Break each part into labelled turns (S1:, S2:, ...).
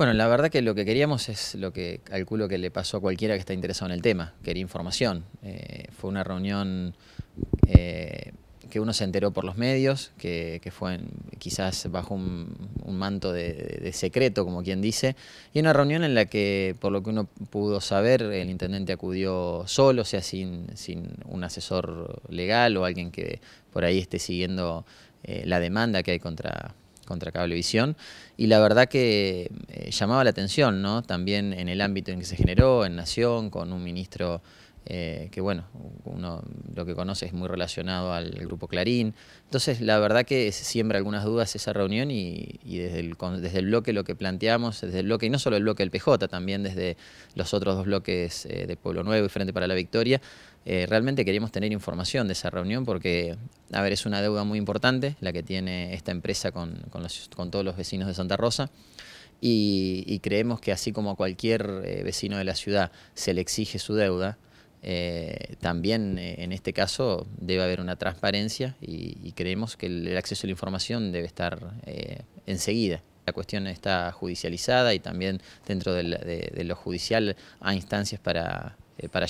S1: Bueno, la verdad que lo que queríamos es lo que calculo que le pasó a cualquiera que está interesado en el tema, quería información. Eh, fue una reunión eh, que uno se enteró por los medios, que, fue quizás bajo un, manto de, secreto, como quien dice, y una reunión en la que, por lo que uno pudo saber, el intendente acudió solo, o sea, sin, un asesor legal o alguien que por ahí esté siguiendo eh, la demanda que hay contra contra Cablevisión y la verdad que eh, llamaba la atención, ¿no? También en el ámbito en que se generó, en Nación, con un ministro eh, que bueno, uno lo que conoce es muy relacionado al, grupo Clarín. Entonces, la verdad que siembra algunas dudas esa reunión y, desde, el, bloque lo que planteamos, desde el bloque, y no solo el bloque del PJ, también desde los otros dos bloques eh, de Pueblo Nuevo y Frente para la Victoria, eh, realmente queríamos tener información de esa reunión porque, a ver, es una deuda muy importante la que tiene esta empresa con, todos los vecinos de Santa Rosa. Y, y creemos que así como a cualquier vecino de la ciudad se le exige su deuda, eh, también eh, en este caso debe haber una transparencia y, creemos que el, acceso a la información debe estar eh, enseguida. La cuestión está judicializada y también dentro de, lo judicial hay instancias para,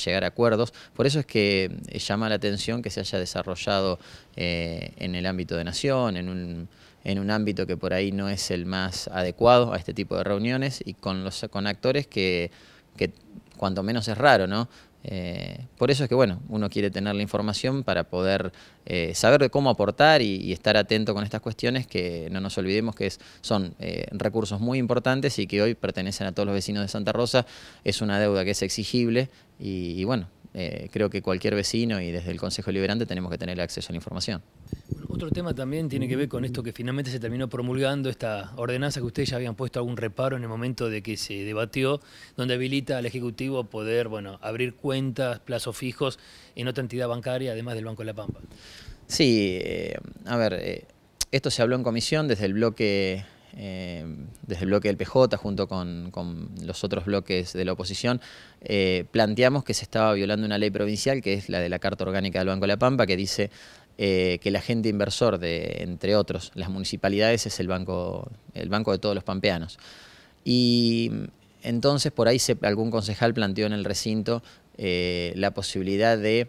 S1: llegar a acuerdos. Por eso es que llama la atención que se haya desarrollado en el ámbito de Nación, en un, en un ámbito que por ahí no es el más adecuado a este tipo de reuniones y con, los, con actores que, que cuanto menos es raro, ¿no? Eh, por eso es que, bueno, uno quiere tener la información para poder eh, saber de cómo aportar y, estar atento con estas cuestiones que no nos olvidemos que son eh, recursos muy importantes y que hoy pertenecen a todos los vecinos de Santa Rosa. Es una deuda que es exigible y bueno, eh, creo que cualquier vecino y desde el Consejo Liberante tenemos que tener acceso a la información.
S2: Otro tema también tiene que ver con esto que finalmente se terminó promulgando, esta ordenanza que ustedes ya habían puesto algún reparo en el momento de que se debatió, donde habilita al Ejecutivo poder bueno, abrir cuentas, plazos fijos en otra entidad bancaria, además del Banco de la Pampa.
S1: Sí, eh, a ver, eh, esto se habló en comisión desde el bloque eh, desde el bloque del PJ junto con, los otros bloques de la oposición, eh, planteamos que se estaba violando una ley provincial que es la de la Carta Orgánica del Banco de la Pampa que dice eh, que el agente inversor de, entre otros, las municipalidades es el banco, el banco de todos los pampeanos. Y entonces por ahí algún concejal planteó en el recinto la posibilidad de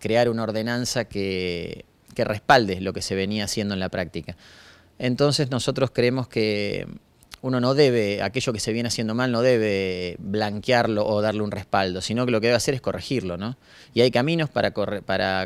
S1: crear una ordenanza que respalde lo que se venía haciendo en la práctica. Entonces nosotros creemos que uno no debe, aquello que se viene haciendo mal no debe blanquearlo o darle un respaldo, sino que lo que debe hacer es corregirlo, ¿no? Y hay caminos para,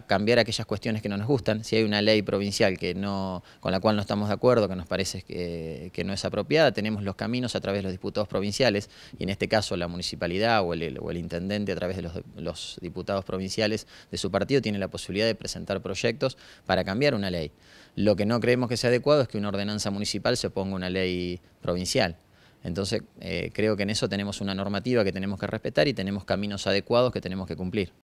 S1: cambiar aquellas cuestiones que no nos gustan. Si hay una ley provincial que no, con la cual no estamos de acuerdo, que nos parece que, no es apropiada, tenemos los caminos a través de los diputados provinciales, y en este caso la municipalidad o el, intendente a través de los, los diputados provinciales de su partido tiene la posibilidad de presentar proyectos para cambiar una ley. Lo que no creemos que sea adecuado es que una ordenanza municipal se ponga una ley provincial. Entonces, eh, creo que en eso tenemos una normativa que tenemos que respetar y tenemos caminos adecuados que tenemos que cumplir.